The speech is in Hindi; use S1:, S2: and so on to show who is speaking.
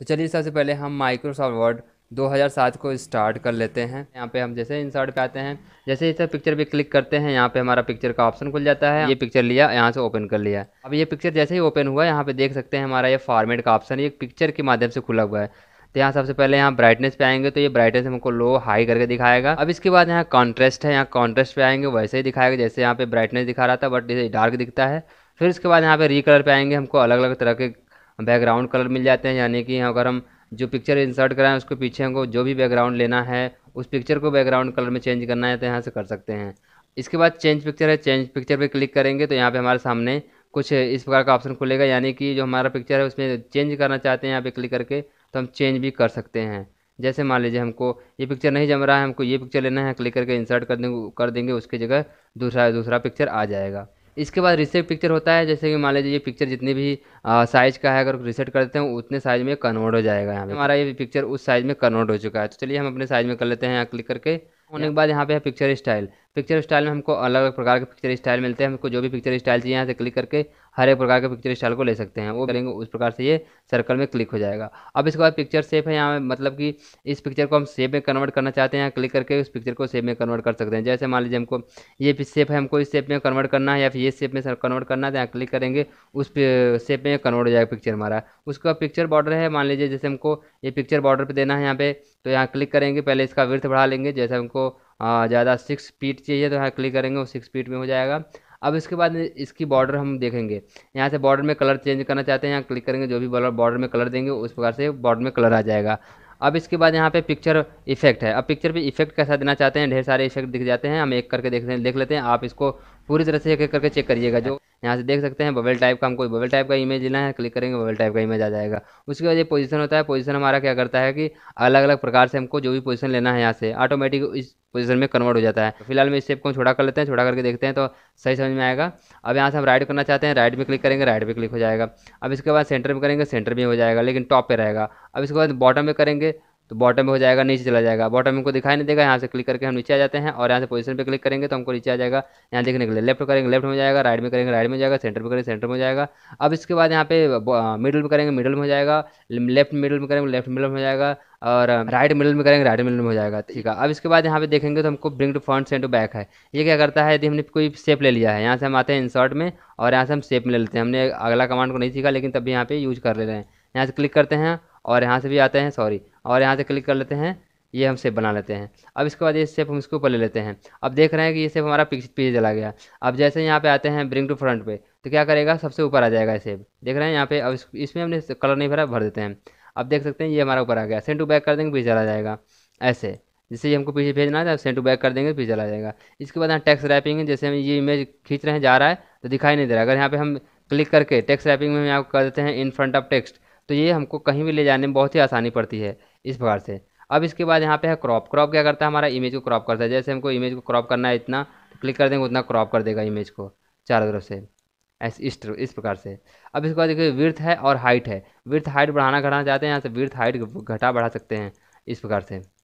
S1: तो चलिए सबसे पहले हम माइक्रोसॉफ्ट वर्ड 2007 को स्टार्ट कर लेते हैं यहाँ पे हम जैसे इंसर्ट पे आते हैं जैसे इस पिक्चर पे क्लिक करते हैं यहाँ पे हमारा पिक्चर का ऑप्शन खुल जाता है ये पिक्चर लिया यहाँ से ओपन कर लिया अब ये पिक्चर जैसे ही ओपन हुआ यहाँ पे देख सकते हैं हमारा ये फॉर्मेट का ऑप्शन ये पिक्चर के माध्यम से खुला हुआ है तो यहाँ सबसे पहले यहाँ ब्राइटनेस पे आएंगे तो ये ब्राइटनेस हमको लो हाई करके दिखाएगा अब इसके बाद यहाँ कॉन्ट्रेस्ट है यहाँ कॉन्ट्रेस्ट पे आएंगे वैसे ही दिखाएगा जैसे यहाँ पे ब्राइटनेस दिखा रहा था बट डार्क दिखता है फिर इसके बाद यहाँ पे री पे आएंगे हमको अलग अलग तरह के बैकग्राउंड कलर मिल जाते हैं यानी कि अगर हम जो पिक्चर इंसर्ट कराएं उसके पीछे हमको जो भी बैकग्राउंड लेना है उस पिक्चर को बैकग्राउंड कलर में चेंज करना है तो यहाँ से कर सकते हैं इसके बाद चेंज पिक्चर है चेंज पिक्चर पर क्लिक करेंगे तो यहाँ पर हमारे सामने कुछ इस प्रकार का ऑप्शन खुलेगा यानी कि जो हमारा पिक्चर है उसमें चेंज करना चाहते हैं यहाँ पर क्लिक करके तो हम चेंज भी कर सकते हैं जैसे मान लीजिए हमको ये पिक्चर नहीं जम रहा है हमको ये पिक्चर लेना है क्लिक करके इंसर्ट कर देंगे कर देंगे उसकी जगह दूसरा दूसरा पिक्चर आ जाएगा इसके बाद रिसेट पिक्चर होता है जैसे कि मान लीजिए ये पिक्चर जितने भी साइज़ का है अगर रिसेट करते हैं उतने साइज़ में कन्वर्ट हो जाएगा यहाँ पे हमारा ये पिक्चर उस साइज़ में कन्वर्ट हो चुका है तो चलिए हम अपने साइज़ में कर लेते हैं यहाँ क्लिक करके होने के बाद यहाँ पे है पिक्चर स्टाइल पिक्चर स्टाइल में हमको अलग अलग प्रकार के पिक्चर स्टाइल मिलते हैं हमको जो भी पिक्चर स्टाइल चाहिए यहाँ से क्लिक करके हर एक प्रकार के पिक्चर स्टाइल को ले सकते हैं वो करेंगे उस प्रकार से ये सर्कल में क्लिक हो जाएगा अब इसके बाद पिक्चर सेफ है यहाँ मतलब कि इस पिक्चर को हम सेव में कन्वर्ट करना चाहते हैं यहाँ क्लिक करके उस पिक्चर को सेव में कन्वर्ट कर सकते हैं जैसे मान लीजिए हमको ये सेप है हमको इस सेप में कन्वर्ट करना है या फिर ये सेप में कन्वर्ट करना है तो यहाँ क्लिक करेंगे उस सेप में कन्वर्ट हो जाएगा पिक्चर हमारा उसके बाद पिक्चर बॉर्डर है मान लीजिए जैसे हमको ये पिक्चर बॉर्डर पर देना है यहाँ पे तो यहाँ क्लिक करेंगे पहले इसका विर्थ बढ़ा लेंगे जैसे हमको ज़्यादा सिक्स पीट चाहिए तो यहाँ क्लिक करेंगे वो सिक्स फीट में हो जाएगा अब इसके बाद इसकी बॉर्डर हम देखेंगे यहाँ से बॉर्डर में कलर चेंज करना चाहते हैं यहाँ क्लिक करेंगे जो भी बॉर्डर में कलर देंगे उस प्रकार से बॉर्डर में कलर आ जाएगा अब इसके बाद यहाँ पे पिक्चर इफेक्ट है अब पिक्चर पे इफेक्ट कैसा देना चाहते हैं ढेर सारे इफेक्ट दिख जाते हैं हम एक करके देख देख लेते हैं आप इसको पूरी तरह से एक एक करके चेक करिएगा जो यहाँ से देख सकते हैं बबल टाइप का हमको बबल टाइप का इमेज लेना है क्लिक करेंगे बबल टाइप का इमेज आ जाएगा उसके बाद ये पोजीशन होता है पोजीशन हमारा क्या करता है कि अलग अलग प्रकार से हमको जो भी पोजीशन लेना है यहाँ से ऑटोमेटिक इस पोजीशन में कन्वर्ट हो जाता है फिलहाल में इस शेप को छोड़ा कर लेते हैं छोड़ा करके देखते हैं तो सही समझ में आएगा अब यहाँ से हम राइट करना चाहते हैं राइट में क्लिक करेंगे राइट भी क्लिक हो जाएगा अब इसके बाद सेंटर में करेंगे सेंटर भी हो जाएगा लेकिन टॉप पर रहेगा अब इसके बाद बॉटम में करेंगे तो बॉटम में हो जाएगा नीचे चला जाएगा बॉटम हमको दिखाई नहीं देगा यहाँ से क्लिक करके हम नीचे आ जाते हैं और यहाँ से पोजीशन पे क्लिक करेंगे तो हमको नीचे आ जाएगा यहाँ देखने के लिए लेफ्ट करेंगे लेफ्ट में जाएगा राइट में करेंगे राइट में जाएगा सेंटर में करेंगे सेंटर में जाएगा अब इसके बाद यहाँ पे मिडिल में करेंगे मिडिल में हो जाएगा लेफ्ट मिडिल में करेंगे लेफ्ट मिडिल में हो जाएगा और राइट मिडिल में करेंगे राइट मिडिल में हो जाएगा ठीक है अब इसके बाद यहाँ पे देखेंगे तो हमको bring to front send to back है ये क्या करता है यदि हमने कोई सेप ले लिया है यहाँ से हम आते हैं इंसर्ट में और यहाँ से हम सेप ले लेते हैं हमने अगला कमांड को नहीं सीखा लेकिन तभी यहाँ पे यूज कर ले रहे हैं यहाँ से क्लिक करते हैं और यहाँ से भी आते हैं सॉरी और यहाँ से क्लिक कर लेते हैं ये हम सेप बना लेते हैं अब इसके बाद ये सेप हम इसके ऊपर ले लेते हैं अब देख रहे हैं कि ये सेप हमारा पीछे चला गया अब जैसे यहाँ पे आते हैं ब्रिंग टू फ्रंट पे तो क्या करेगा सबसे ऊपर आ जाएगा सेप देख रहे हैं यहाँ पे अब इसमें हमने कलर नहीं भरा भर देते हैं अब देख सकते हैं ये हमारा ऊपर आ गया सेंड टू बैक कर देंगे पीछे चला जाएगा ऐसे जैसे हमको पीछे भेजना है सेंड टू बैक कर देंगे पीछे चला जाएगा इसके बाद यहाँ टैक्स रैपिंग है जैसे हम ये इमेज खींच रहे हैं जा रहा है तो दिखाई नहीं दे रहा अगर यहाँ पे हम क्लिक करके टेक्स्ट रैपिंग में हम यहाँ कर देते हैं इन फ्रंट ऑफ टेक्स्ट तो ये हमको कहीं भी ले जाने में बहुत ही आसानी पड़ती है इस प्रकार से अब इसके बाद यहाँ पे है क्रॉप क्रॉप क्या करता है हमारा इमेज को क्रॉप करता है जैसे हमको इमेज को क्रॉप करना है इतना तो क्लिक कर देंगे उतना क्रॉप कर देगा इमेज को चारों तरफ से ऐसे इस इस प्रकार से अब इसके बाद देखिए विर्थ है और हाइट है विर्थ हाइट बढ़ाना घटाना चाहते हैं यहाँ से विर्थ हाइट घटा बढ़ा सकते हैं इस प्रकार से